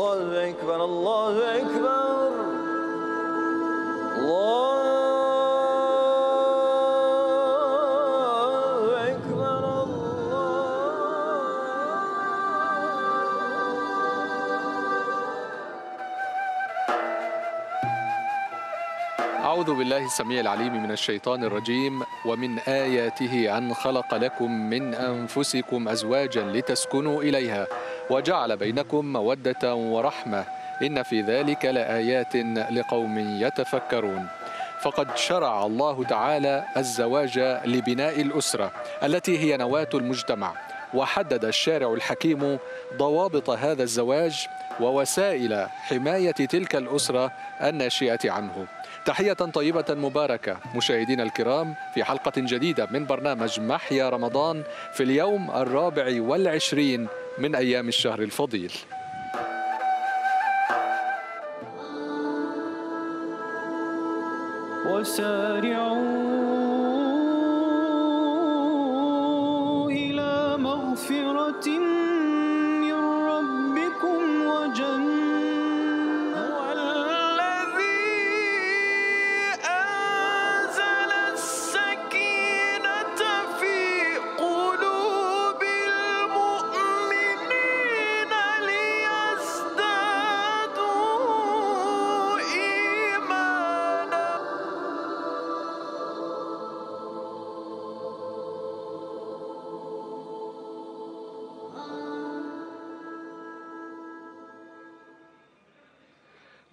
الله أكبر الله أكبر الله أكبر الله أعوذ بالله السميع العليم من الشيطان الرجيم ومن آياته أن خلق لكم من أنفسكم أزواجا لتسكنوا إليها وجعل بينكم مودة ورحمة إن في ذلك لآيات لقوم يتفكرون فقد شرع الله تعالى الزواج لبناء الأسرة التي هي نواة المجتمع وحدد الشارع الحكيم ضوابط هذا الزواج ووسائل حماية تلك الأسرة الناشئة عنه تحية طيبة مباركة مشاهدينا الكرام في حلقة جديدة من برنامج محيا رمضان في اليوم الرابع والعشرين من أيام الشهر الفضيل وسارعون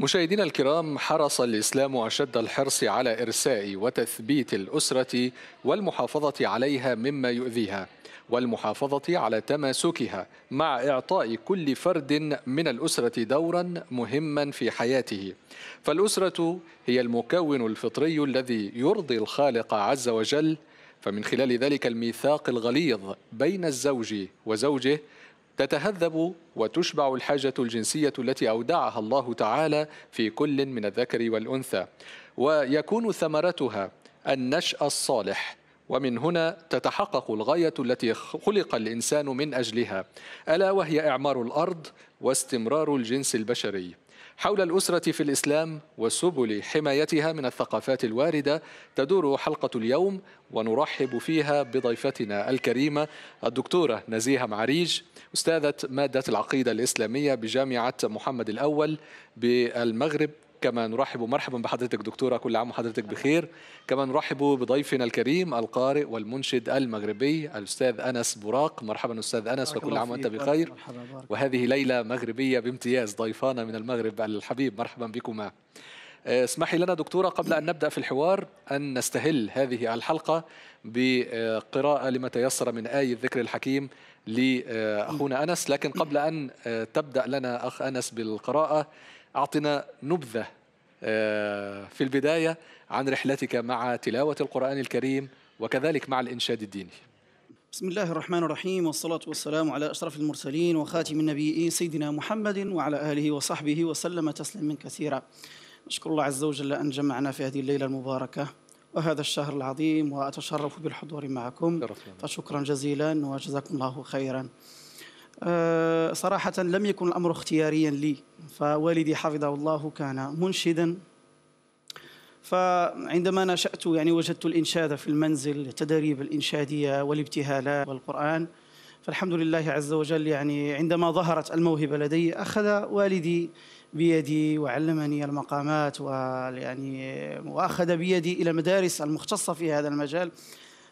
مشاهدينا الكرام حرص الإسلام أشد الحرص على إرساء وتثبيت الأسرة والمحافظة عليها مما يؤذيها والمحافظة على تماسكها مع إعطاء كل فرد من الأسرة دورا مهما في حياته فالأسرة هي المكون الفطري الذي يرضي الخالق عز وجل فمن خلال ذلك الميثاق الغليظ بين الزوج وزوجه تتهذب وتشبع الحاجة الجنسية التي أودعها الله تعالى في كل من الذكر والأنثى ويكون ثمرتها النشأ الصالح ومن هنا تتحقق الغاية التي خلق الإنسان من أجلها ألا وهي إعمار الأرض واستمرار الجنس البشري حول الأسرة في الإسلام وسبل حمايتها من الثقافات الواردة تدور حلقة اليوم ونرحب فيها بضيفتنا الكريمة الدكتورة نزيهة معريج أستاذة مادة العقيدة الإسلامية بجامعة محمد الأول بالمغرب كما نرحب مرحبا بحضرتك دكتورة كل عام وحضرتك بخير كما نرحب بضيفنا الكريم القارئ والمنشد المغربي الأستاذ أنس براق مرحبا أستاذ أنس وكل عام وأنت بخير وهذه ليلة مغربية بامتياز ضيفانا من المغرب الحبيب مرحبا بكما آه، اسمحي لنا دكتورة قبل أن نبدأ في الحوار أن نستهل هذه الحلقة بقراءة لما تيسر من آي الذكر الحكيم لأخونا أنس لكن قبل أن آه، تبدأ لنا أخ أنس بالقراءة أعطنا نبذة آه، في البداية عن رحلتك مع تلاوة القرآن الكريم وكذلك مع الإنشاد الديني بسم الله الرحمن الرحيم والصلاة والسلام على أشرف المرسلين وخاتم النبيين سيدنا محمد وعلى آله وصحبه وسلم تسليما كثيرا نشكر الله عز وجل أن جمعنا في هذه الليلة المباركة وهذا الشهر العظيم وأتشرف بالحضور معكم فشكرا جزيلا وجزاكم الله خيرا آه، صراحة لم يكن الأمر اختياريا لي فوالدي حفظه الله كان منشدا فعندما نشأت يعني وجدت الإنشاد في المنزل التدريب الإنشادية والابتهالات والقرآن فالحمد لله عز وجل يعني عندما ظهرت الموهبة لدي أخذ والدي بيدي وعلمني المقامات ويعني وأخذ بيدي إلى مدارس المختصة في هذا المجال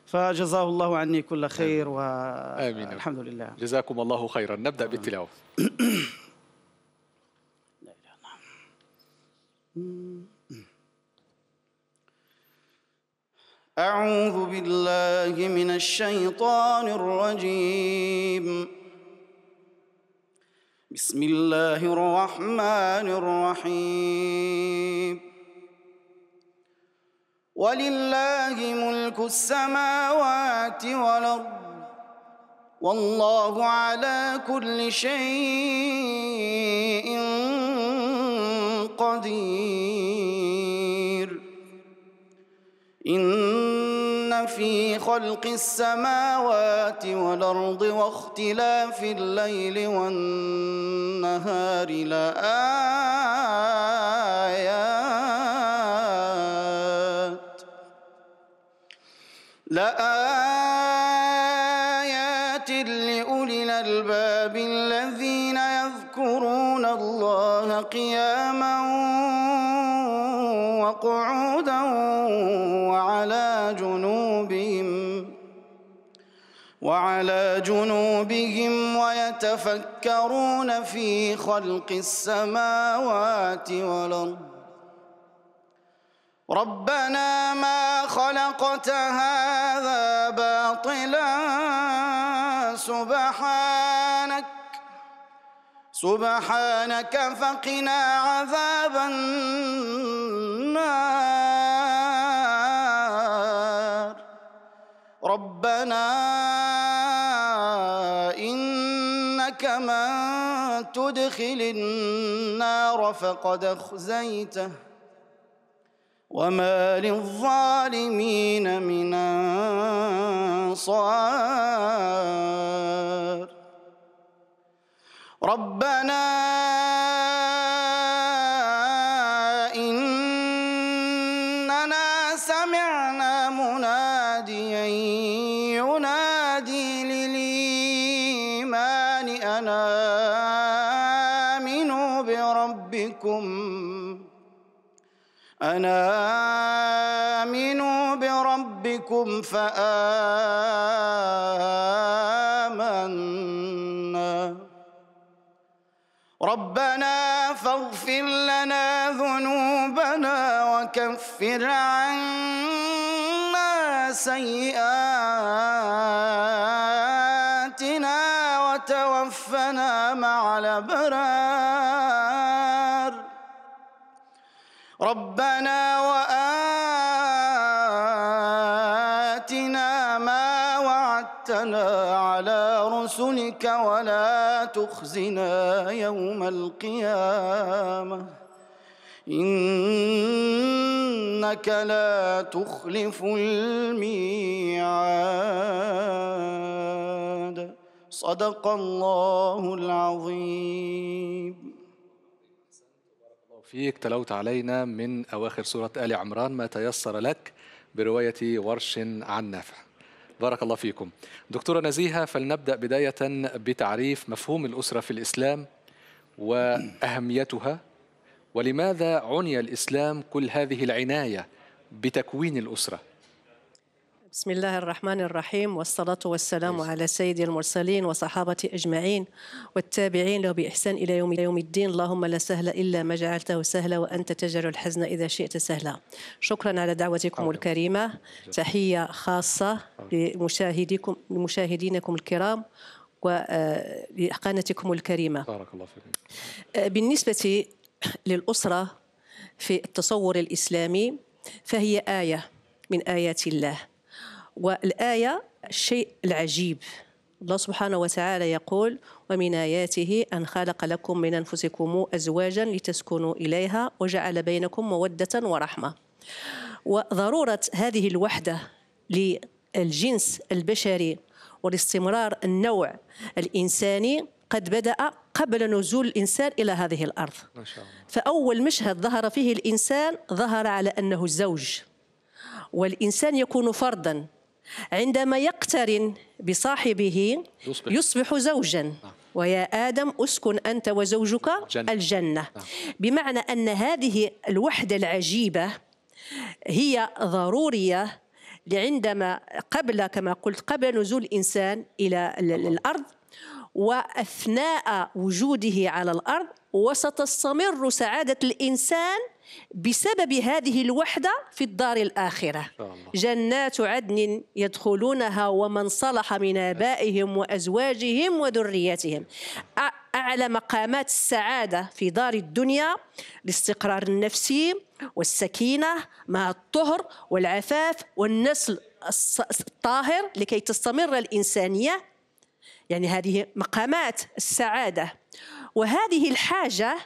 فجزاه الله عني كل خير و الحمد لله جزاكم الله خيرا نبدأ بالتلاوة أعوذ بالله من الشيطان الرجيم بسم الله الرحمن الرحيم ولله ملك السماوات والأرض والله على كل شيء قدير إن في خلق السماوات والأرض واختلاف الليل والنهار لآيات لآيات لأولي الألباب الذين يذكرون الله قياما وقعودا وعلى جنوبهم وعلى جنوبهم ويتفكرون في خلق السماوات والأرض ربنا ما خلقت هذا باطلا سبحانك سبحانك فقنا عذاب النار ربنا إنك من تدخل النار فقد أخزيته وما للظالمين من انصار ربنا اننا سمعنا مناديا ينادي للايمان انا امنوا بربكم أنا فآمنا ربنا فاغفر لنا ذنوبنا وكفر عنا سيئاتنا وعدتنا على رسلك ولا تخزنا يوم القيامه انك لا تخلف الميعاد صدق الله العظيم فيك تلوت علينا من أواخر سورة آل عمران ما تيسر لك برواية ورش عن نافع بارك الله فيكم دكتورة نزيهة فلنبدأ بداية بتعريف مفهوم الأسرة في الإسلام وأهميتها ولماذا عني الإسلام كل هذه العناية بتكوين الأسرة بسم الله الرحمن الرحيم والصلاة والسلام نعم. على سيد المرسلين وصحابة أجمعين والتابعين له بإحسان إلى يوم يوم الدين اللهم لا سهل إلا ما جعلته سهلا وأنت تجعل الحزن إذا شئت سهلا شكرا على دعوتكم الكريمة تحية خاصة لمشاهديكم لمشاهدينكم الكرام ولقناتكم آه، الكريمة بارك الله فيكم آه، بالنسبة للأسرة في التصور الإسلامي فهي آية من آيات الله والآية الشيء العجيب الله سبحانه وتعالى يقول ومن آياته أن خلق لكم من أنفسكم أزواجا لتسكنوا إليها وجعل بينكم مودة ورحمة وضرورة هذه الوحدة للجنس البشري ولاستمرار النوع الإنساني قد بدأ قبل نزول الإنسان إلى هذه الأرض ما شاء الله. فأول مشهد ظهر فيه الإنسان ظهر على أنه الزوج والإنسان يكون فردا عندما يقترن بصاحبه يصبح, يصبح زوجا نعم. ويا آدم أسكن أنت وزوجك جنة. الجنة نعم. بمعنى أن هذه الوحدة العجيبة هي ضرورية لعندما قبل كما قلت قبل نزول الإنسان إلى الله. الأرض وأثناء وجوده على الأرض وستستمر سعادة الإنسان بسبب هذه الوحدة في الدار الآخرة جنات عدن يدخلونها ومن صلح من آبائهم وأزواجهم وذرياتهم أعلى مقامات السعادة في دار الدنيا الاستقرار النفسي والسكينة مع الطهر والعفاف والنسل الطاهر لكي تستمر الإنسانية يعني هذه مقامات السعادة وهذه الحاجة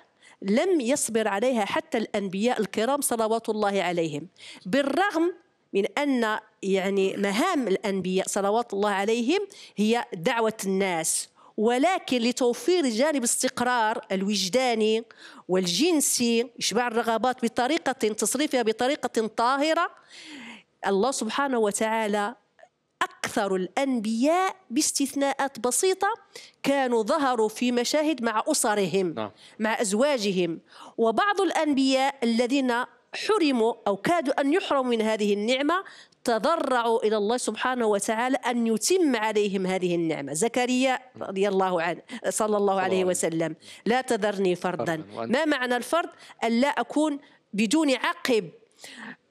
لم يصبر عليها حتى الأنبياء الكرام صلوات الله عليهم بالرغم من أن يعني مهام الأنبياء صلوات الله عليهم هي دعوة الناس ولكن لتوفير جانب استقرار الوجداني والجنسي إشباع الرغبات بطريقة تصريفها بطريقة طاهرة الله سبحانه وتعالى أكثر الأنبياء باستثناءات بسيطة كانوا ظهروا في مشاهد مع أسرهم نعم. مع أزواجهم وبعض الأنبياء الذين حرموا أو كادوا أن يحرموا من هذه النعمة تضرعوا إلى الله سبحانه وتعالى أن يتم عليهم هذه النعمة زكريا رضي الله عنه صلى الله عليه وسلم لا تذرني فردا ما معنى الفرد أن لا أكون بدون عقب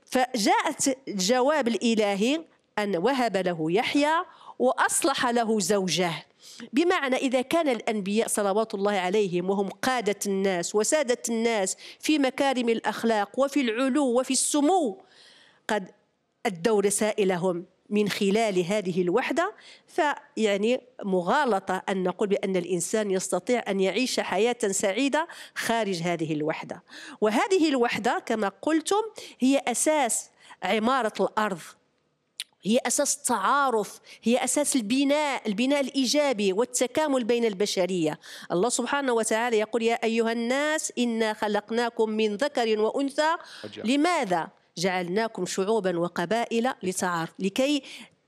فجاءت الجواب الإلهي أن وهب له يحيى وأصلح له زوجه بمعنى إذا كان الأنبياء صلوات الله عليهم وهم قادة الناس وسادة الناس في مكارم الأخلاق وفي العلو وفي السمو قد أدوا رسائلهم من خلال هذه الوحدة فيعني مغالطة أن نقول بأن الإنسان يستطيع أن يعيش حياة سعيدة خارج هذه الوحدة وهذه الوحدة كما قلتم هي أساس عمارة الأرض هي اساس التعارف هي اساس البناء البناء الايجابي والتكامل بين البشريه الله سبحانه وتعالى يقول يا ايها الناس انا خلقناكم من ذكر وانثى لماذا جعلناكم شعوبا وقبائل لتعارف لكي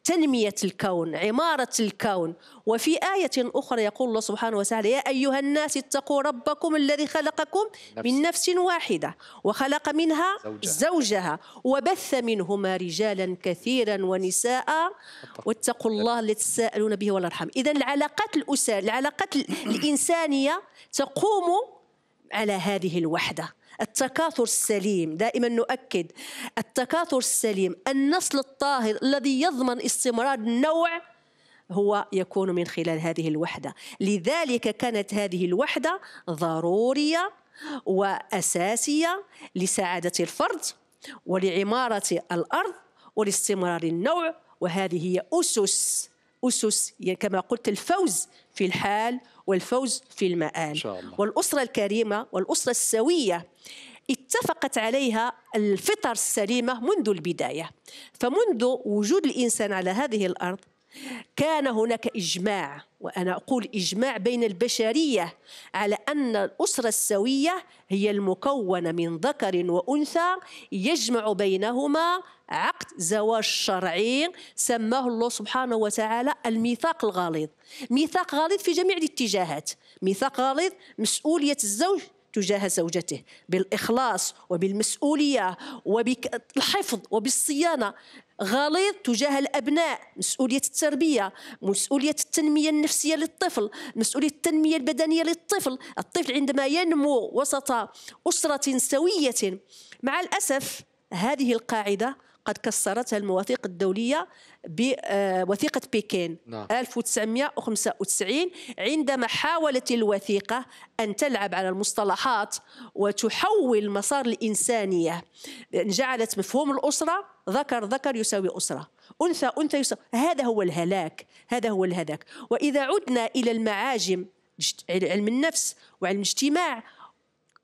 تنمية الكون عمارة الكون وفي آية أخرى يقول الله سبحانه وتعالى يا أيها الناس اتقوا ربكم الذي خلقكم من نفس واحدة وخلق منها زوجها, زوجها وبث منهما رجالا كثيرا ونساء واتقوا الله الذي تساءلون به والأرحام إذا العلاقات الأسر العلاقات الإنسانية تقوم على هذه الوحدة التكاثر السليم دائما نؤكد التكاثر السليم النسل الطاهر الذي يضمن استمرار النوع هو يكون من خلال هذه الوحدة لذلك كانت هذه الوحدة ضرورية وأساسية لسعادة الفرد ولعمارة الأرض ولاستمرار النوع وهذه هي أسس أسس يعني كما قلت الفوز في الحال والفوز في المآل إن شاء الله. والأسرة الكريمة والأسرة السوية اتفقت عليها الفطر السليمة منذ البداية فمنذ وجود الإنسان على هذه الأرض كان هناك إجماع وأنا أقول إجماع بين البشرية على أن الأسرة السوية هي المكونة من ذكر وأنثى يجمع بينهما عقد زواج شرعي سماه الله سبحانه وتعالى الميثاق الغليظ ميثاق غليظ في جميع الاتجاهات ميثاق غليظ مسؤولية الزوج تجاه زوجته بالإخلاص وبالمسؤولية وبالحفظ وبالصيانة غليظ تجاه الابناء مسؤوليه التربيه مسؤوليه التنميه النفسيه للطفل مسؤوليه التنميه البدنيه للطفل الطفل عندما ينمو وسط اسره سويه مع الاسف هذه القاعده قد كسرتها المواثيق الدولية بوثيقة آه، بكين نعم. 1995 عندما حاولت الوثيقة أن تلعب على المصطلحات وتحول مسار الإنسانية جعلت مفهوم الأسرة ذكر ذكر يساوي أسرة أنثى أنثى يساوي هذا هو الهلاك هذا هو الهلاك وإذا عدنا إلى المعاجم علم النفس وعلم الاجتماع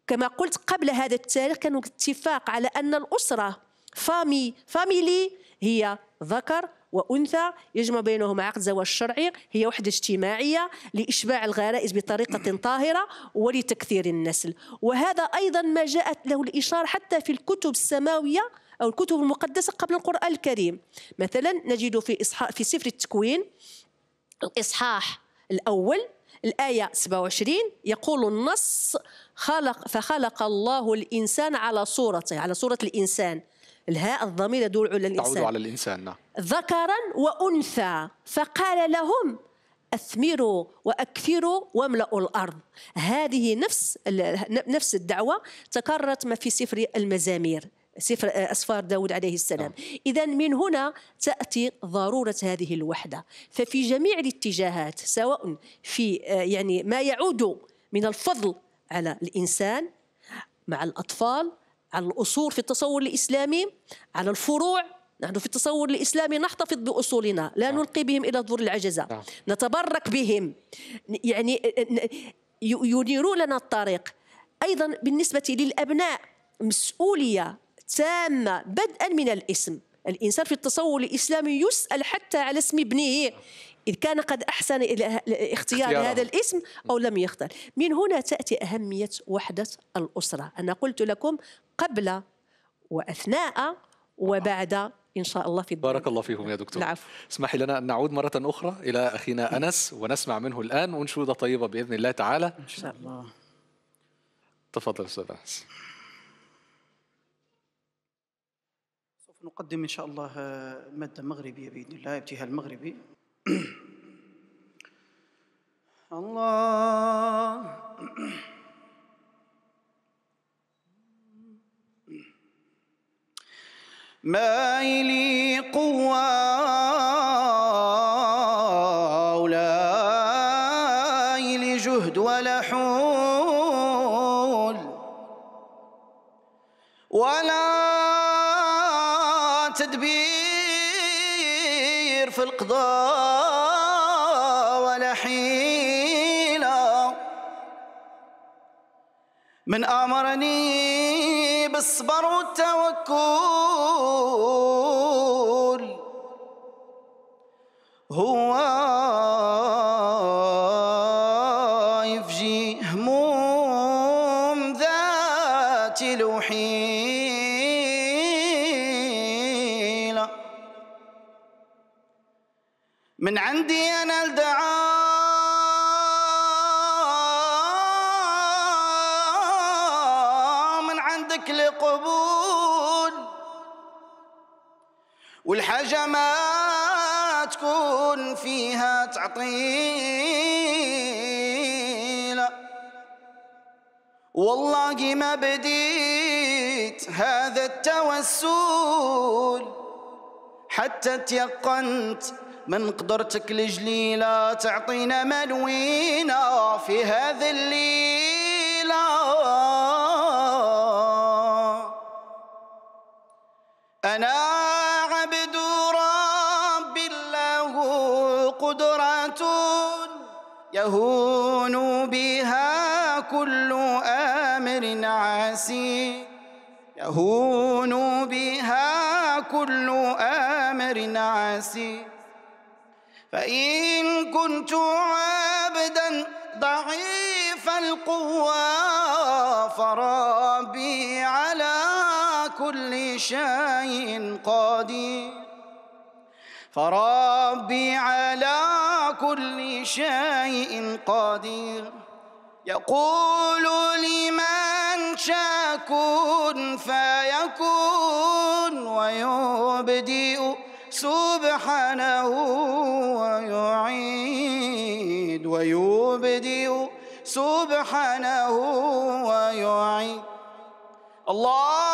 كما قلت قبل هذا التاريخ كان اتفاق على أن الأسرة فامي فاميلي هي ذكر وانثى يجمع بينهما عقد زواج شرعي هي وحده اجتماعيه لاشباع الغرائز بطريقه طاهره ولتكثير النسل وهذا ايضا ما جاءت له الاشاره حتى في الكتب السماويه او الكتب المقدسه قبل القران الكريم مثلا نجد في إصحاح في سفر التكوين الاصحاح الاول الآية 27 يقول النص خلق فخلق الله الإنسان على صورته على صورة الإنسان الهاء الضمير يدور على الإنسان تعود على الإنسان نعم ذكرا وأنثى فقال لهم أثمروا وأكثروا واملأوا الأرض هذه نفس نفس الدعوة تكررت ما في سفر المزامير سفر أسفار داود عليه السلام نعم. إذا من هنا تأتي ضرورة هذه الوحدة ففي جميع الاتجاهات سواء في يعني ما يعود من الفضل على الإنسان مع الأطفال على الأصول في التصور الإسلامي على الفروع نحن في التصور الإسلامي نحتفظ بأصولنا لا نعم. نلقي بهم إلى ظهور العجزة نعم. نتبرك بهم يعني ينيرون لنا الطريق أيضا بالنسبة للأبناء مسؤولية تامة بدءا من الاسم الإنسان في التصور الإسلامي يسأل حتى على اسم ابنه إذ كان قد أحسن إلى اختيار اختياره. هذا الاسم أو لم يختار من هنا تأتي أهمية وحدة الأسرة أنا قلت لكم قبل وأثناء وبعد ان شاء الله في الدنيا. بارك الله فيكم يا دكتور العفو. اسمحي لنا ان نعود مره اخرى الى اخينا انس ونسمع منه الان ونشوده طيبه باذن الله تعالى ان شاء الله تفضل استاذ انس سوف نقدم ان شاء الله ماده مغربيه باذن الله ابتهال مغربي الله ما لي قوة ولا لي جهد ولا حول ولا تدبير في القدر من آمرني بالصبر والتوكل هو والله ما بديت هذا التوسل حتى تيقنت من قدرتك الجليلة تعطينا ملوينا في هذا الليلة أنا عبد رب له قدرة يهون بها كل آه نار عسير يهون بها كل آمر عسير فإن كنت عبدا ضعيف القوى فربي على كل شيء قدير فربي على كل شيء قدير يقول لمن شاكون فيكون ويبدئ سبحانه ويعيد ويبدئ سبحانه ويعيد الله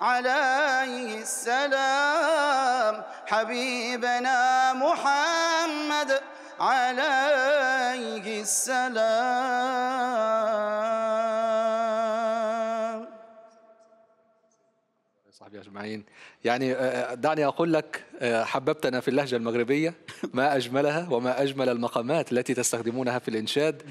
عليه السلام حبيبنا محمد عليه السلام اجمعين يعني آه، آه، دعني اقول لك آه، حببتنا في اللهجه المغربيه ما اجملها وما اجمل المقامات التي تستخدمونها في الانشاد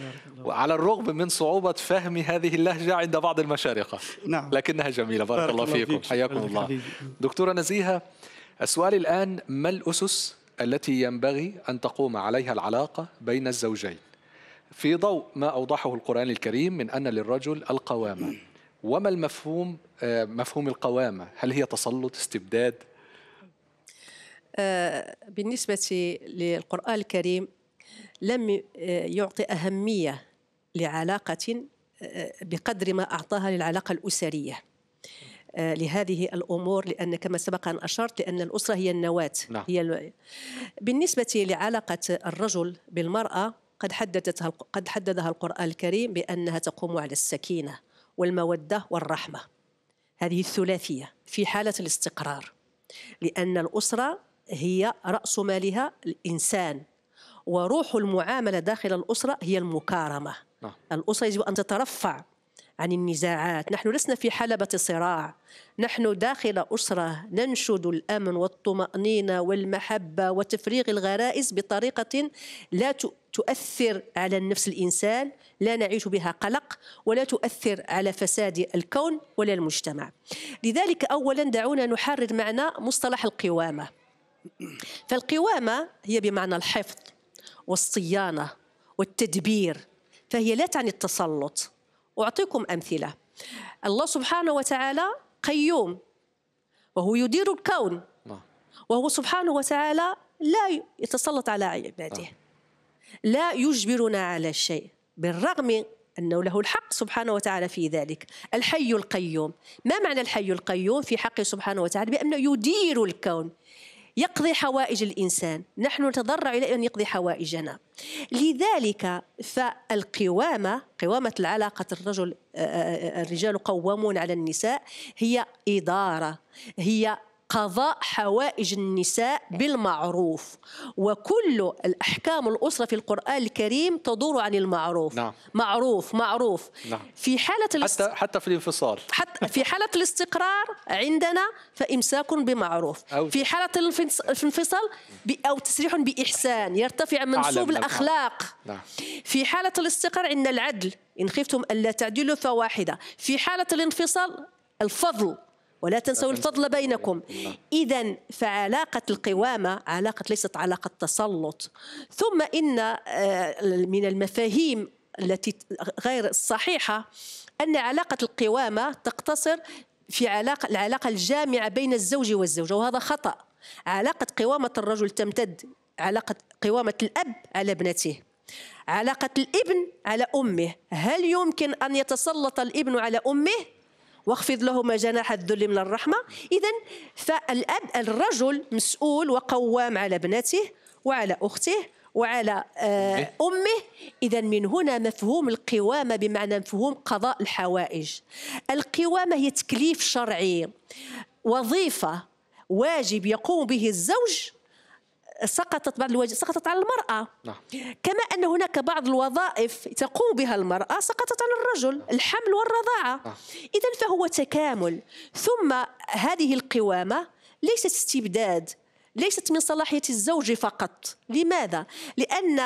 على الرغم من صعوبه فهم هذه اللهجه عند بعض المشارقه نعم. لكنها جميله بارك, بارك الله فيكم حياكم الله دكتوره نزيهه السؤال الان ما الاسس التي ينبغي ان تقوم عليها العلاقه بين الزوجين في ضوء ما اوضحه القران الكريم من ان للرجل القوامه وما المفهوم آه، مفهوم القوامة هل هي تسلط استبداد آه، بالنسبة للقرآن الكريم لم آه، يعطي أهمية لعلاقة بقدر ما أعطاها للعلاقة الأسرية لهذه الأمور لأن كما سبق أن أشرت لأن الأسرة هي النواة نعم. هي ال... بالنسبة لعلاقة الرجل بالمرأة قد حددتها قد حددها القرآن الكريم بأنها تقوم على السكينة والمودة والرحمة هذه الثلاثية في حالة الاستقرار لأن الأسرة هي رأس مالها الإنسان وروح المعاملة داخل الأسرة هي المكارمة نعم. الأسرة يجب أن تترفع عن النزاعات نحن لسنا في حلبة صراع نحن داخل أسرة ننشد الأمن والطمأنينة والمحبة وتفريغ الغرائز بطريقة لا تؤثر على النفس الإنسان لا نعيش بها قلق ولا تؤثر على فساد الكون ولا المجتمع لذلك أولا دعونا نحرر معنى مصطلح القوامة فالقوامة هي بمعنى الحفظ والصيانة والتدبير فهي لا تعني التسلط أعطيكم أمثلة الله سبحانه وتعالى قيوم وهو يدير الكون نعم. وهو سبحانه وتعالى لا يتسلط على عباده نعم. لا يجبرنا على شيء بالرغم أنه له الحق سبحانه وتعالى في ذلك الحي القيوم ما معنى الحي القيوم في حقه سبحانه وتعالى بأنه يدير الكون يقضي حوائج الإنسان نحن نتضرع إلى أن يقضي حوائجنا لذلك فالقوامة قوامة العلاقة الرجل آه، آه، آه، الرجال قوامون على النساء هي إدارة هي قضاء حوائج النساء بالمعروف وكل الأحكام الأسرة في القرآن الكريم تدور عن المعروف نعم. معروف معروف نعم. في حالة الاست... حتى حتى في الانفصال حتى في حالة الاستقرار عندنا فإمساك بمعروف أو... في حالة الانفصال ب... أو تسريح بإحسان يرتفع منسوب الأخلاق نعم. في حالة الاستقرار عندنا العدل إن خفتم ألا تعدلوا فواحدة في حالة الانفصال الفضل ولا تنسوا الفضل بينكم إذا فعلاقة القوامة علاقة ليست علاقة تسلط ثم إن آه، من المفاهيم التي غير الصحيحة أن علاقة القوامة تقتصر في علاقة العلاقة الجامعة بين الزوج والزوجة وهذا خطأ علاقة قوامة الرجل تمتد علاقة قوامة الأب على ابنته علاقة الابن على أمه هل يمكن أن يتسلط الابن على أمه؟ واخفض لهما جناح الذل من الرحمة إذا فالأب الرجل مسؤول وقوام على ابنته وعلى أخته وعلى آه، أمه إذا من هنا مفهوم القوامة بمعنى مفهوم قضاء الحوائج القوامة هي تكليف شرعي وظيفة واجب يقوم به الزوج سقطت بعض الواجب سقطت على المرأة نعم. كما أن هناك بعض الوظائف تقوم بها المرأة سقطت على الرجل الحمل والرضاعة نعم. إذا فهو تكامل ثم هذه القوامة ليست استبداد ليست من صلاحية الزوج فقط لماذا؟ لأن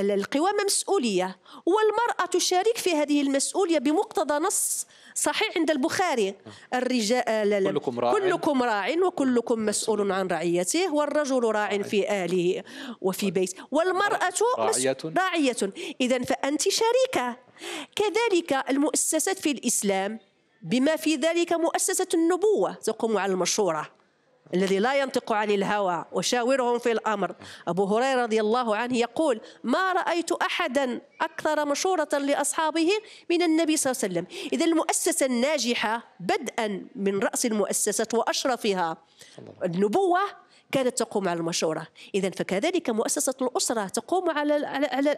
القوامة مسؤولية والمرأة تشارك في هذه المسؤولية بمقتضى نص صحيح عند البخاري الرجال كلكم راع كلكم راع وكلكم مسؤول عن رعيته والرجل راع في آله وفي بيته والمرأة راعية, راعية. إذا فأنت شريكة كذلك المؤسسات في الإسلام بما في ذلك مؤسسة النبوة تقوم على المشورة الذي لا ينطق عن الهوى وشاورهم في الأمر أبو هريرة رضي الله عنه يقول ما رأيت أحدا أكثر مشورة لأصحابه من النبي صلى الله عليه وسلم إذا المؤسسة الناجحة بدءا من رأس المؤسسات وأشرفها النبوة كانت تقوم على المشورة إذا فكذلك مؤسسة الأسرة تقوم على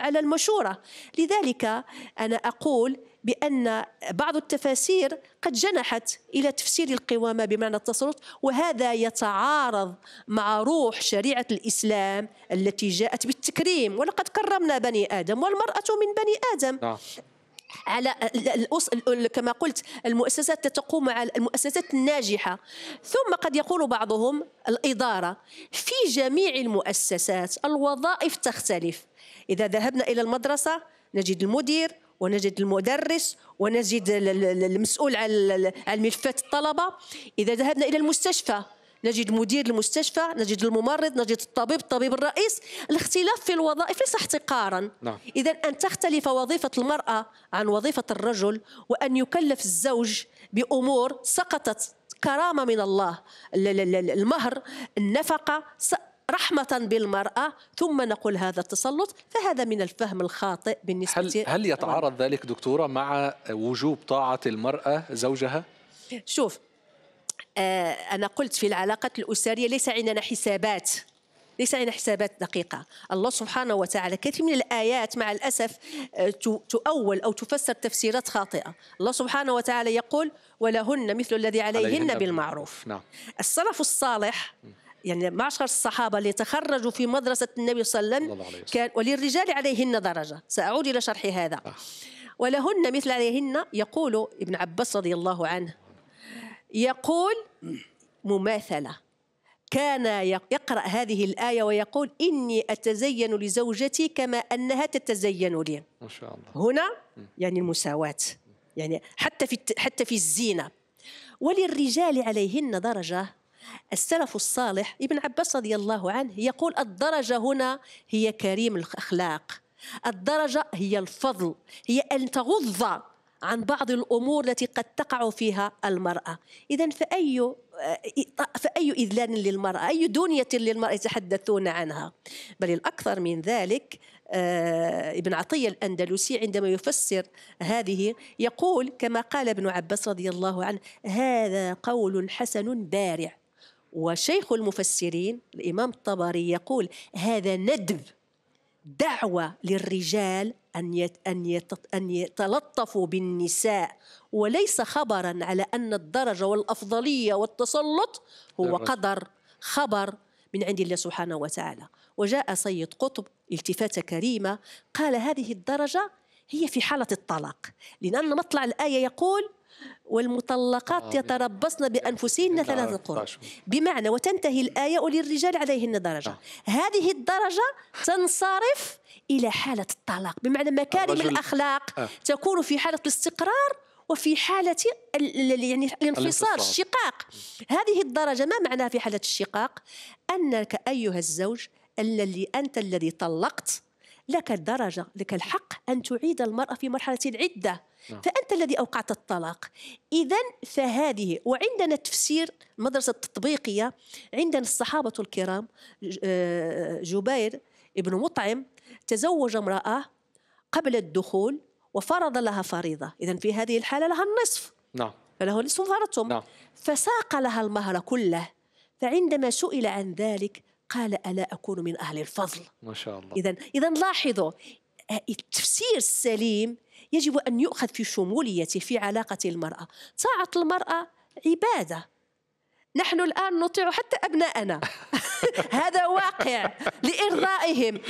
على المشورة لذلك أنا أقول بأن بعض التفاسير قد جنحت إلى تفسير القوامة بمعنى التسلط وهذا يتعارض مع روح شريعة الإسلام التي جاءت بالتكريم ولقد كرمنا بني آدم والمرأة من بني آدم نعم. على الأص... كما قلت المؤسسات تقوم على المؤسسات الناجحة ثم قد يقول بعضهم الإدارة في جميع المؤسسات الوظائف تختلف إذا ذهبنا إلى المدرسة نجد المدير ونجد المدرس ونجد المسؤول على الملفات الطلبة إذا ذهبنا إلى المستشفى نجد مدير المستشفى نجد الممرض نجد الطبيب الطبيب الرئيس الاختلاف في الوظائف ليس احتقارا نعم. إذا أن تختلف وظيفة المرأة عن وظيفة الرجل وأن يكلف الزوج بأمور سقطت كرامه من الله المهر النفقه رحمة بالمرأة ثم نقول هذا التسلط فهذا من الفهم الخاطئ بالنسبة هل, هل يتعارض ذلك دكتورة مع وجوب طاعة المرأة زوجها؟ شوف آه، أنا قلت في العلاقات الأسرية ليس عندنا حسابات ليس عندنا حسابات دقيقة الله سبحانه وتعالى كثير من الآيات مع الأسف آه، تؤول أو تفسر تفسيرات خاطئة الله سبحانه وتعالى يقول ولهن مثل الذي عليهن, عليهن بالمعروف نعم. السلف الصالح م. يعني معشر الصحابة اللي تخرجوا في مدرسة النبي صلى الله عليه وسلم كان وللرجال عليهن درجة سأعود إلى شرح هذا آه. ولهن مثل عليهن يقول ابن عباس رضي الله عنه يقول مماثلة كان يقرأ هذه الآية ويقول إني أتزين لزوجتي كما أنها تتزين لي ما شاء الله هنا يعني المساواة يعني حتى في حتى في الزينة وللرجال عليهن درجة السلف الصالح ابن عباس رضي الله عنه يقول الدرجة هنا هي كريم الأخلاق الدرجة هي الفضل هي أن تغض عن بعض الأمور التي قد تقع فيها المرأة إذا فأي فأي إذلال للمرأة أي دنية للمرأة يتحدثون عنها بل الأكثر من ذلك آه، ابن عطية الأندلسي عندما يفسر هذه يقول كما قال ابن عباس رضي الله عنه هذا قول حسن بارع وشيخ المفسرين الإمام الطبري يقول هذا ندب دعوة للرجال أن أن أن يتلطفوا بالنساء وليس خبرا على أن الدرجة والأفضلية والتسلط هو قدر خبر من عند الله سبحانه وتعالى وجاء سيد قطب التفاتة كريمة قال هذه الدرجة هي في حالة الطلاق لأن مطلع الآية يقول والمطلقات آه، يتربصن بأنفسهن ثلاثة قرون بمعنى وتنتهي الآية وللرجال عليهن درجة نعم. هذه الدرجة تنصرف إلى حالة الطلاق بمعنى مكارم الأخلاق آه. تكون في حالة الاستقرار وفي حالة يعني الانفصال الشقاق هذه الدرجة ما معناها في حالة الشقاق أنك أيها الزوج الذي أنت الذي طلقت لك الدرجة لك الحق أن تعيد المرأة في مرحلة العدة نعم. فأنت الذي أوقعت الطلاق إذا فهذه وعندنا تفسير المدرسة التطبيقية عندنا الصحابة الكرام آه، جبير ابن مطعم تزوج امرأة قبل الدخول وفرض لها فريضة إذا في هذه الحالة لها النصف نعم فله نصف فرضتم نعم. فساق لها المهر كله فعندما سئل عن ذلك قال ألا أكون من أهل الفضل ما شاء الله إذا إذا لاحظوا آه، التفسير السليم يجب أن يؤخذ في شموليته في علاقة المرأة طاعة المرأة عبادة نحن الآن نطيع حتى أبناءنا هذا واقع لإرضائهم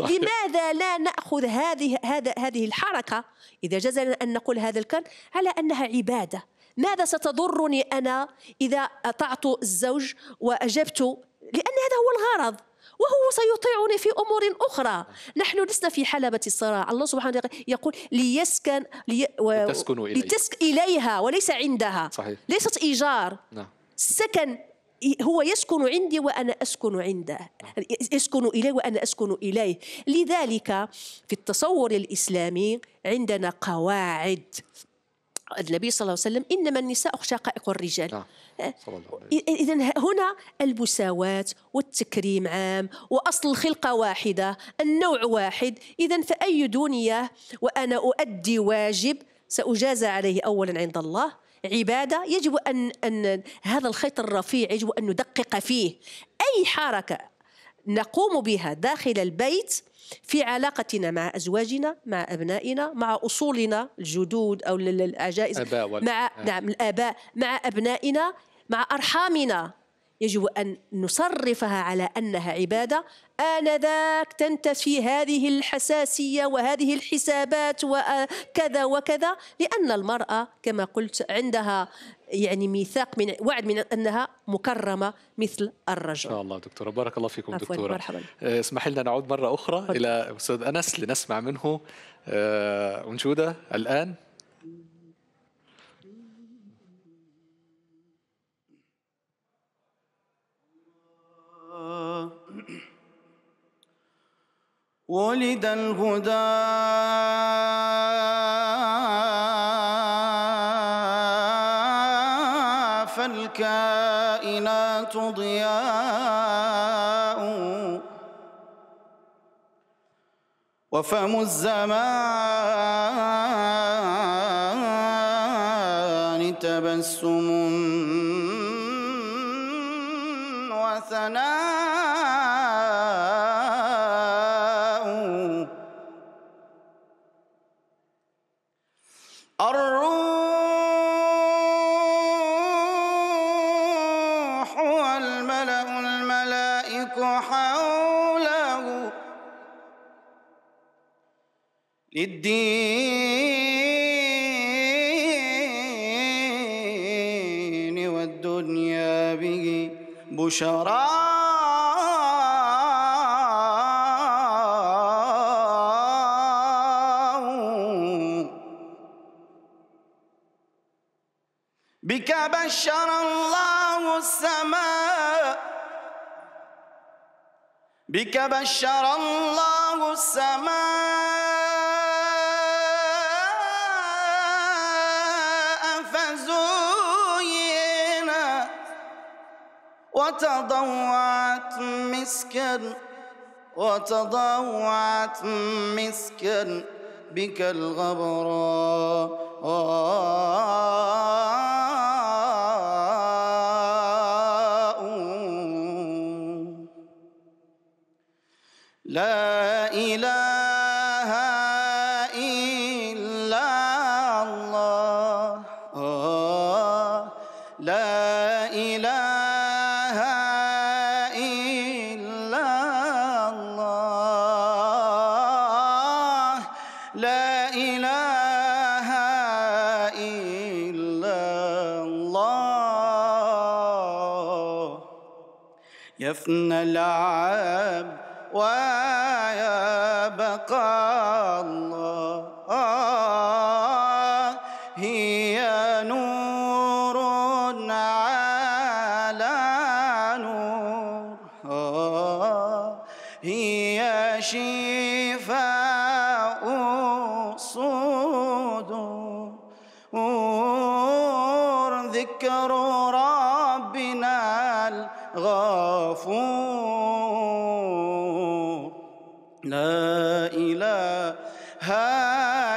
لماذا لا نأخذ هذه هذا هذه الحركة إذا جاز لنا أن نقول هذا الكلام على أنها عبادة ماذا ستضرني أنا إذا أطعت الزوج وأجبت لأن هذا هو الغرض وهو سيطيعني في امور اخرى نحن لسنا في حلبه الصراع الله سبحانه وتعالى يقول ليسكن لي و... لتسكن إليه. لتسك اليها وليس عندها صحيح. ليست ايجار نعم. سكن هو يسكن عندي وانا اسكن عنده يسكن اليه وانا اسكن اليه لذلك في التصور الاسلامي عندنا قواعد النبي صلى الله عليه وسلم إنما النساء شقائق نعم. الرجال إذا هنا المساواة والتكريم عام وأصل الخلقة واحدة النوع واحد إذا فأي دنيا وأنا أؤدي واجب سأجازى عليه أولا عند الله عبادة يجب أن, أن هذا الخيط الرفيع يجب أن ندقق فيه أي حركة نقوم بها داخل البيت في علاقتنا مع أزواجنا مع أبنائنا مع أصولنا الجدود أو العجائز مع آه. نعم الآباء مع أبنائنا مع أرحامنا يجب أن نصرفها على أنها عبادة آنذاك تنتفي هذه الحساسية وهذه الحسابات وكذا وكذا لأن المرأة كما قلت عندها يعني ميثاق من وعد من انها مكرمه مثل الرجل. ان شاء الله دكتوره بارك الله فيكم دكتوره. مرحبا. آه، اسمحي لنا نعود مره اخرى فضل. الى استاذ انس لنسمع منه أه الان ولد الهدى فالكائنات ضياء وفم الزمان تبسم الدين والدنيا به بشرى بك بشر الله السماء بك بشر الله السماء وتضوعت مسكا وتضوعت مسكا بك الغبراء اثنى العالم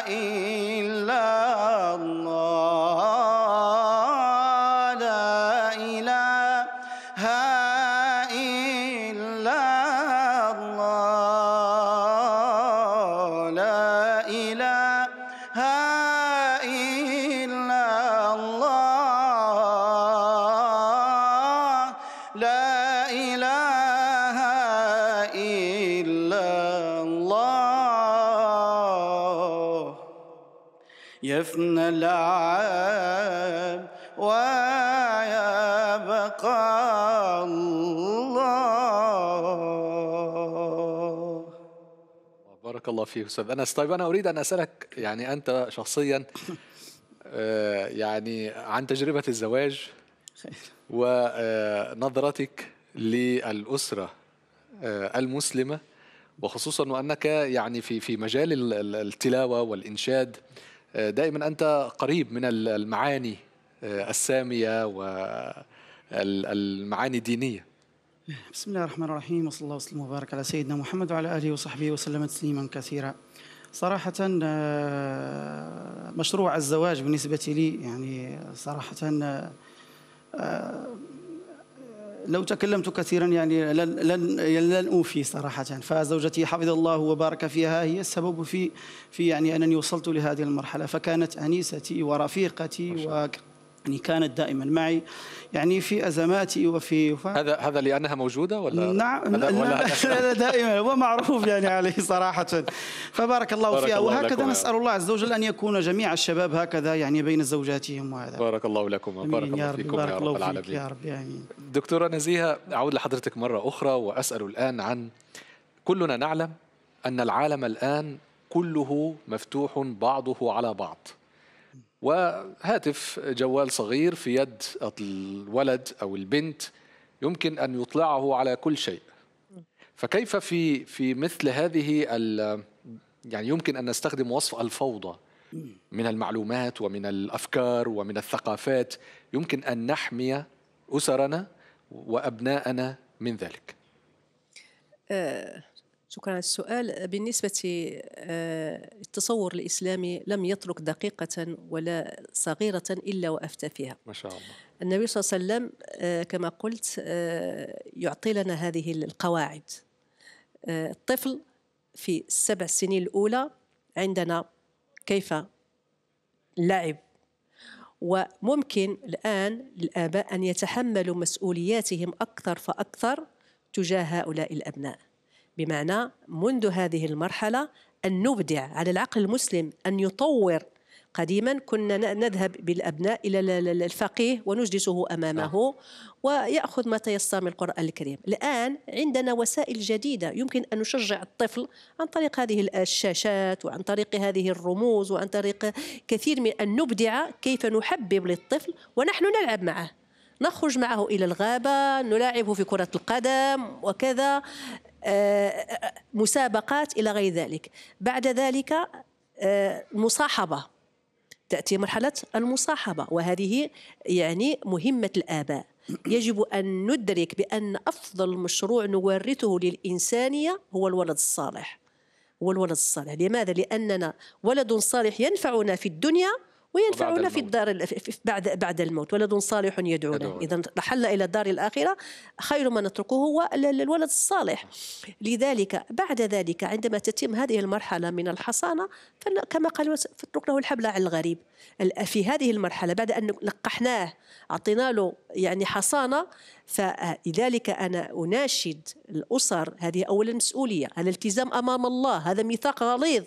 إن فيك استاذ انس طيب انا اريد ان اسالك يعني انت شخصيا آه، يعني عن تجربه الزواج ونظرتك آه، للاسره آه، المسلمه وخصوصا وانك يعني في في مجال التلاوه والانشاد دائما انت قريب من المعاني الساميه والمعاني الدينيه بسم الله الرحمن الرحيم وصلى الله وسلم وبارك على سيدنا محمد وعلى اله وصحبه وسلم تسليما كثيرا. صراحة آه، مشروع الزواج بالنسبة لي يعني صراحة آه، آه، لو تكلمت كثيرا يعني لن لن يعني لن اوفي صراحه فزوجتي حفظ الله وبارك فيها هي السبب في في يعني انني وصلت لهذه المرحله فكانت انيستي ورفيقتي يعني كانت دائما معي يعني في ازماتي وفي ف... هذا هذا لانها موجوده ولا نعم ولا لا دائما ومعروف يعني عليه صراحه فبارك الله بارك فيها الله وهكذا نسال الله عز وجل ان يكون جميع الشباب هكذا يعني بين زوجاتهم وهذا بارك الله لكم وبارك الله فيكم بارك يا رب, الله العالمين يا رب امين دكتوره نزيهه اعود لحضرتك مره اخرى واسال الان عن كلنا نعلم ان العالم الان كله مفتوح بعضه على بعض وهاتف جوال صغير في يد الولد او البنت يمكن ان يطلعه على كل شيء فكيف في في مثل هذه يعني يمكن ان نستخدم وصف الفوضى من المعلومات ومن الافكار ومن الثقافات يمكن ان نحمي اسرنا وابناءنا من ذلك آه، شكرا على السؤال بالنسبة آه، التصور الإسلامي لم يترك دقيقة ولا صغيرة إلا وأفتى فيها ما شاء الله النبي صلى الله عليه وسلم آه، كما قلت آه، يعطي لنا هذه القواعد الطفل في السبع سنين الأولى عندنا كيف لعب وممكن الآن الآباء أن يتحملوا مسؤولياتهم أكثر فأكثر تجاه هؤلاء الأبناء بمعنى منذ هذه المرحلة أن نبدع على العقل المسلم أن يطور قديما كنا نذهب بالابناء الى الفقيه ونجلسه امامه وياخذ ما تيسر من القران الكريم الان عندنا وسائل جديده يمكن ان نشجع الطفل عن طريق هذه الشاشات وعن طريق هذه الرموز وعن طريق كثير من ان نبدع كيف نحبب للطفل ونحن نلعب معه نخرج معه إلى الغابة نلاعبه في كرة القدم وكذا آه، آه، آه، مسابقات إلى غير ذلك بعد ذلك المصاحبة تأتي مرحلة المصاحبة وهذه يعني مهمة الآباء يجب أن ندرك بأن أفضل مشروع نورثه للإنسانية هو الولد الصالح هو الولد الصالح لماذا؟ لأننا ولد صالح ينفعنا في الدنيا وينفعون في الدار بعد بعد الموت ولد صالح يدعونا اذا رحلنا الى الدار الاخره خير ما نتركه هو الولد الصالح لذلك بعد ذلك عندما تتم هذه المرحله من الحصانه كما قالوا فاترك له الحبل على الغريب في هذه المرحله بعد ان لقحناه اعطينا له يعني حصانه فلذلك انا اناشد الاسر هذه اولا مسؤوليه هذا التزام امام الله هذا ميثاق غليظ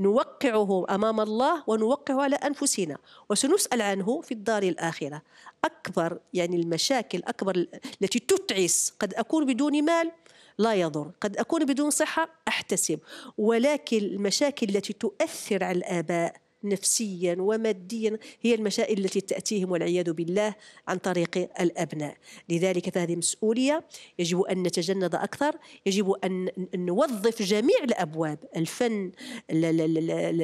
نوقعه امام الله ونوقعه على انفسنا وسنسال عنه في الدار الاخره اكبر يعني المشاكل اكبر التي تتعس قد اكون بدون مال لا يضر قد اكون بدون صحه احتسب ولكن المشاكل التي تؤثر على الاباء نفسيا وماديا هي المشائل التي تأتيهم والعياذ بالله عن طريق الأبناء لذلك فهذه مسؤولية يجب أن نتجند أكثر يجب أن نوظف جميع الأبواب الفن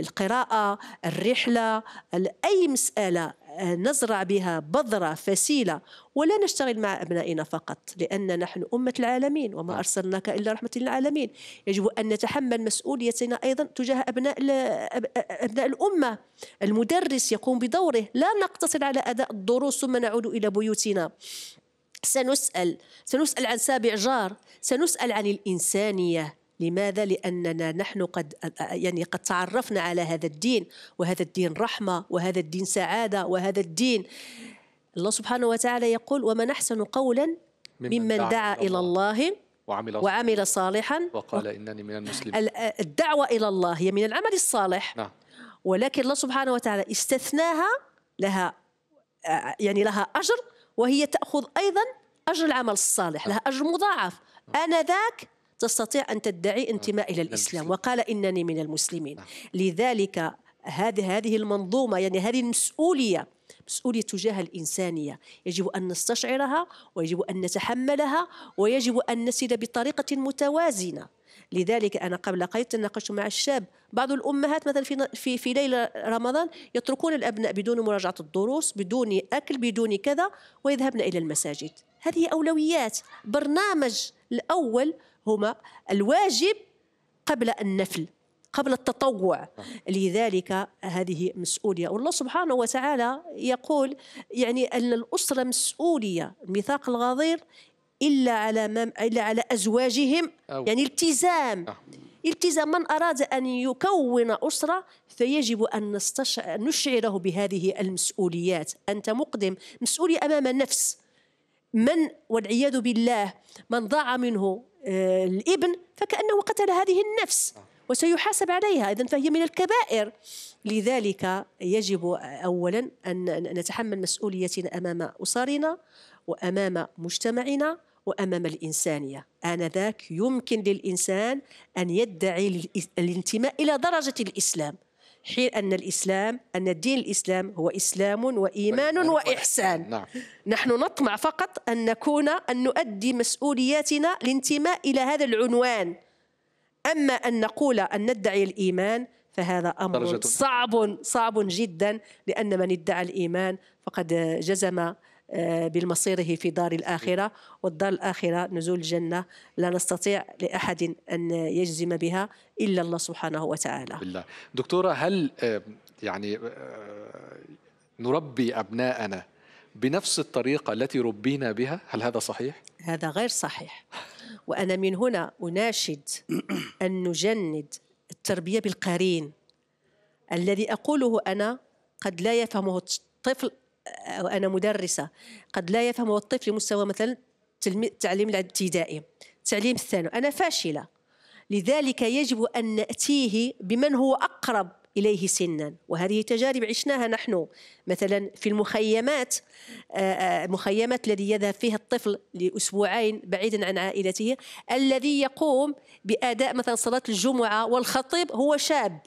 القراءة الرحلة أي مسألة نزرع بها بذرة فسيلة ولا نشتغل مع أبنائنا فقط لأن نحن أمة العالمين وما نعم. أرسلناك إلا رحمة للعالمين يجب أن نتحمل مسؤوليتنا أيضا تجاه أبناء, أبناء الأمة المدرس يقوم بدوره لا نقتصر على أداء الدروس ثم نعود إلى بيوتنا سنسأل سنسأل عن سابع جار سنسأل عن الإنسانية لماذا؟ لأننا نحن قد يعني قد تعرفنا على هذا الدين وهذا الدين رحمة وهذا الدين سعادة وهذا الدين الله سبحانه وتعالى يقول ومن أحسن قولا ممن دعا إلى الله وعمل, وعمل صالحا وقال إنني من المسلمين الدعوة إلى الله هي من العمل الصالح نعم. ولكن الله سبحانه وتعالى استثناها لها يعني لها أجر وهي تأخذ أيضا أجر العمل الصالح لها أجر مضاعف نعم. أنا ذاك تستطيع أن تدعي نعم، انتماء إلى الإسلام وقال إنني من المسلمين نعم. لذلك هذه هذه المنظومة يعني هذه المسؤولية مسؤولية تجاه الإنسانية يجب أن نستشعرها ويجب أن نتحملها ويجب أن نسير بطريقة متوازنة لذلك أنا قبل قليل تناقشت مع الشاب بعض الأمهات مثلا في, في, في ليلة رمضان يتركون الأبناء بدون مراجعة الدروس بدون أكل بدون كذا ويذهبن إلى المساجد هذه أولويات برنامج الأول هما الواجب قبل النفل قبل التطوع لذلك هذه مسؤولية والله سبحانه وتعالى يقول يعني أن الأسرة مسؤولية ميثاق الغضير إلا على مم إلا على أزواجهم أو. يعني التزام التزام من أراد أن يكون أسرة فيجب أن نستش... نشعره بهذه المسؤوليات أنت مقدم مسؤولية أمام النفس من والعياذ بالله من ضاع منه آه، الابن فكأنه قتل هذه النفس آه. وسيحاسب عليها إذا فهي من الكبائر لذلك يجب أولا أن نتحمل مسؤوليتنا أمام أسرنا وأمام مجتمعنا وأمام الإنسانية آنذاك يمكن للإنسان أن يدعي الانتماء إلى درجة الإسلام حين أن الإسلام أن الدين الإسلام هو إسلام وإيمان أيوة. وإحسان نعم. نحن نطمع فقط أن نكون أن نؤدي مسؤولياتنا الانتماء إلى هذا العنوان أما أن نقول أن ندعي الإيمان فهذا أمر درجة. صعب صعب جدا لأن من ادعى الإيمان فقد جزم آه، بمصيره في دار الآخرة والدار الآخرة نزول الجنة لا نستطيع لأحد أن يجزم بها إلا الله سبحانه وتعالى بالله. دكتورة هل آه، يعني آه، نربي أبناءنا بنفس الطريقة التي ربينا بها هل هذا صحيح؟ هذا غير صحيح وأنا من هنا أناشد أن نجند التربية بالقرين الذي أقوله أنا قد لا يفهمه الطفل أو أنا مدرسة قد لا يفهم الطفل مستوى مثلا التعليم الابتدائي التعليم الثانوي أنا فاشلة لذلك يجب أن نأتيه بمن هو أقرب إليه سنا وهذه تجارب عشناها نحن مثلا في المخيمات مخيمات الذي يذهب فيها الطفل لأسبوعين بعيدا عن عائلته الذي يقوم بأداء مثلا صلاة الجمعة والخطيب هو شاب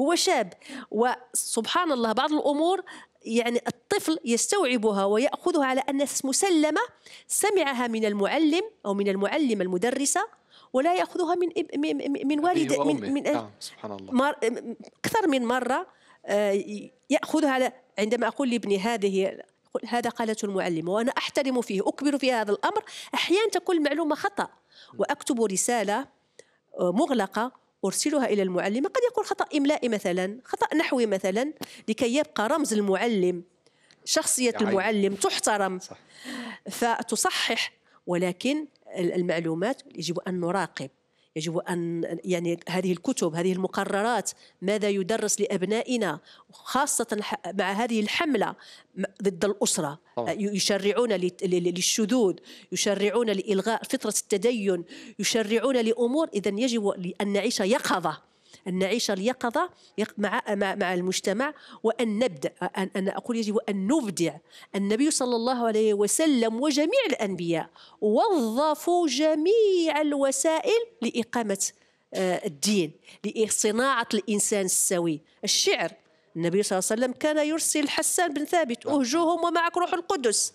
هو شاب وسبحان الله بعض الأمور يعني الطفل يستوعبها ويأخذها على أنها مسلمة سمعها من المعلم أو من المعلمة المدرسة ولا يأخذها من من والد من, من آه سبحان الله أكثر من مرة آه، يأخذها على عندما أقول لابني هذه هذا قالته المعلم وأنا أحترم فيه أكبر في هذا الأمر أحيانا تكون المعلومة خطأ وأكتب رسالة آه، مغلقة أرسلها إلى المعلمة قد يكون خطأ إملائي مثلا خطأ نحوي مثلا لكي يبقى رمز المعلم شخصية يعني المعلم تحترم صح. فتصحح ولكن المعلومات يجب أن نراقب يجب أن يعني هذه الكتب هذه المقررات ماذا يدرس لأبنائنا خاصة مع هذه الحملة ضد الأسرة طبعا. يشرعون للشذوذ يشرعون لإلغاء فطره التدين يشرعون لأمور إذا يجب أن نعيش يقظة أن نعيش اليقظة مع مع المجتمع وأن نبدأ أنا أقول يجب أن نبدع النبي صلى الله عليه وسلم وجميع الأنبياء وظفوا جميع الوسائل لإقامة آه، الدين لصناعة الإنسان السوي الشعر النبي صلى الله عليه وسلم كان يرسل حسان بن ثابت نعم. أهجوهم ومعك روح القدس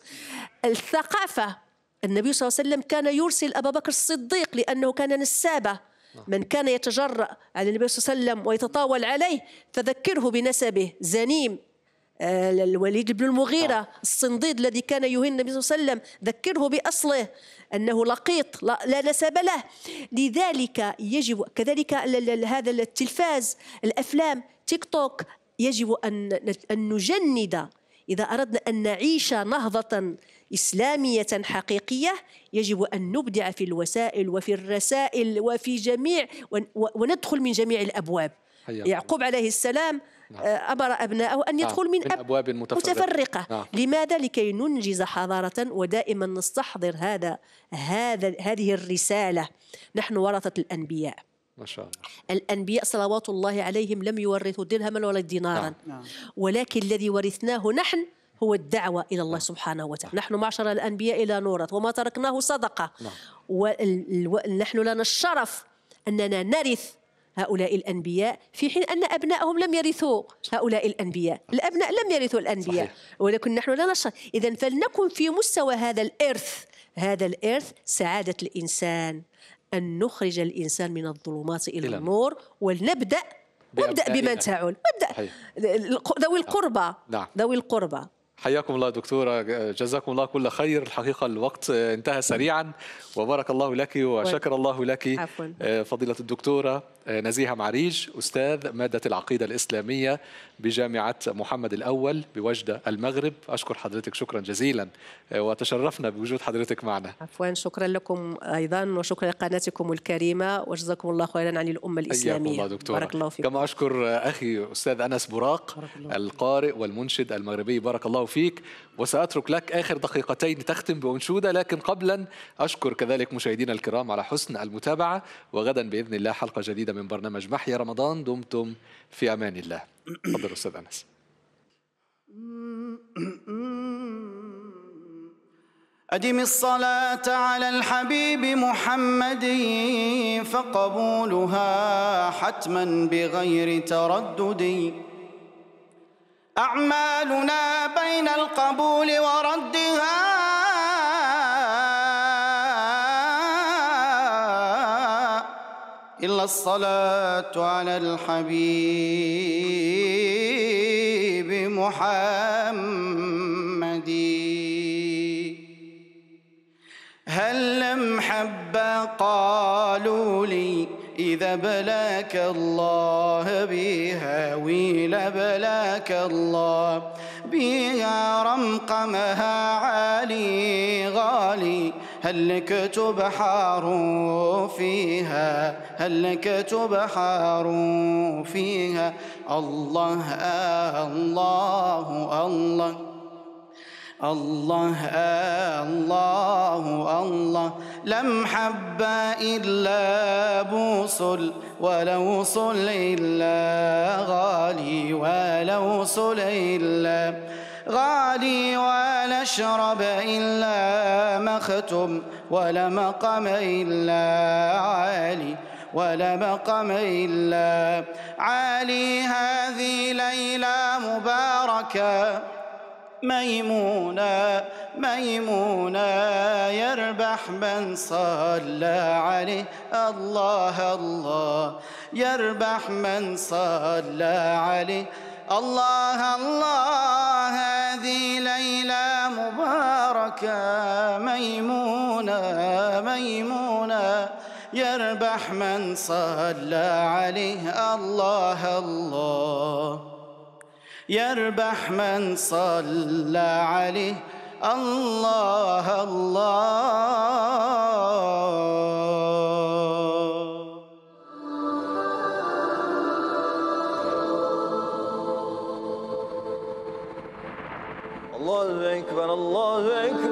الثقافة النبي صلى الله عليه وسلم كان يرسل أبا بكر الصديق لأنه كان نسابة نعم. من كان يتجرأ على النبي صلى الله عليه وسلم ويتطاول عليه فذكره بنسبه زنيم آه، الوليد بن المغيرة نعم. الصنديد الذي كان يهين النبي صلى الله عليه وسلم ذكره بأصله أنه لقيط لا نسب له لذلك يجب كذلك هذا التلفاز الأفلام تيك توك يجب أن نجند إذا أردنا أن نعيش نهضة إسلامية حقيقية يجب أن نبدع في الوسائل وفي الرسائل وفي جميع وندخل من جميع الأبواب يعقوب عليه السلام نعم. آه، أمر أبناءه أن نعم، يدخل نعم. من, من أبواب متفرقة, متفرقة. نعم. لماذا؟ لكي ننجز حضارة ودائما نستحضر هذا هذا هذه الرسالة نحن ورثة الأنبياء ما شاء الله الأنبياء صلوات الله عليهم لم يورثوا درهما ولا دينارا نعم. نعم. ولكن الذي ورثناه نحن هو الدعوة إلى الله نعم. سبحانه وتعالى نعم. نحن معشر الأنبياء إلى نورث وما تركناه صدقة نعم. ونحن لنا الشرف أننا نرث هؤلاء الأنبياء في حين أن أبنائهم لم يرثوا هؤلاء الأنبياء الأبناء لم يرثوا الأنبياء صحيح. ولكن نحن لا نشر إذا فلنكن في مستوى هذا الإرث هذا الإرث سعادة الإنسان أن نخرج الإنسان من الظلمات إلى النور ولنبدأ وابدأ بمن تعول وابدأ ذوي نعم. القربى نعم. ذوي القربى حياكم الله دكتورة جزاكم الله كل خير الحقيقة الوقت انتهى سريعا وبارك الله لك وشكر الله لك آه، فضيلة الدكتورة نزيهة معريج أستاذ مادة العقيدة الإسلامية بجامعة محمد الأول بوجدة المغرب أشكر حضرتك شكرا جزيلا آه، وتشرفنا بوجود حضرتك معنا عفوا شكرا لكم أيضا وشكرا لقناتكم الكريمة وجزاكم الله خيرا عن الأمة الإسلامية الله دكتورة. بارك الله فيكم كما أشكر أخي أستاذ أنس براق القارئ والمنشد المغربي بارك الله فيك وسأترك لك آخر دقيقتين تختم بأنشودة لكن قبلا أشكر كذلك مشاهدينا الكرام على حسن المتابعة وغدا بإذن الله حلقة جديدة من برنامج محيا رمضان دمتم في امان الله تفضل استاذ انس أدم الصلاة على الحبيب محمد فقبولها حتما بغير تردد أعمالنا بين القبول وردها إلا الصلاة على الحبيب محمد هل لم حب قالوا لي إذا بلاك الله بها ويل بلاك الله بها رمقمها عالي غالي هل لك تبحر فيها هل لك تبحر فيها الله الله الله الله الله الله لم حب إلا بوصل ولو صل إلا غالي ولو صل إلا غالي ولو أشرب إلا مختم ولا مقام إلا عالي ولا مقام إلا عالي هذه ليلة مباركة ميمونة ميمونة يربح من صلى عليه الله الله يربح من صلى عليه الله الله هذه ليلة تبارك ميمونة ميمونة يربح من صلى عليه الله الله يربح من صلى عليه الله الله Allahu Ekber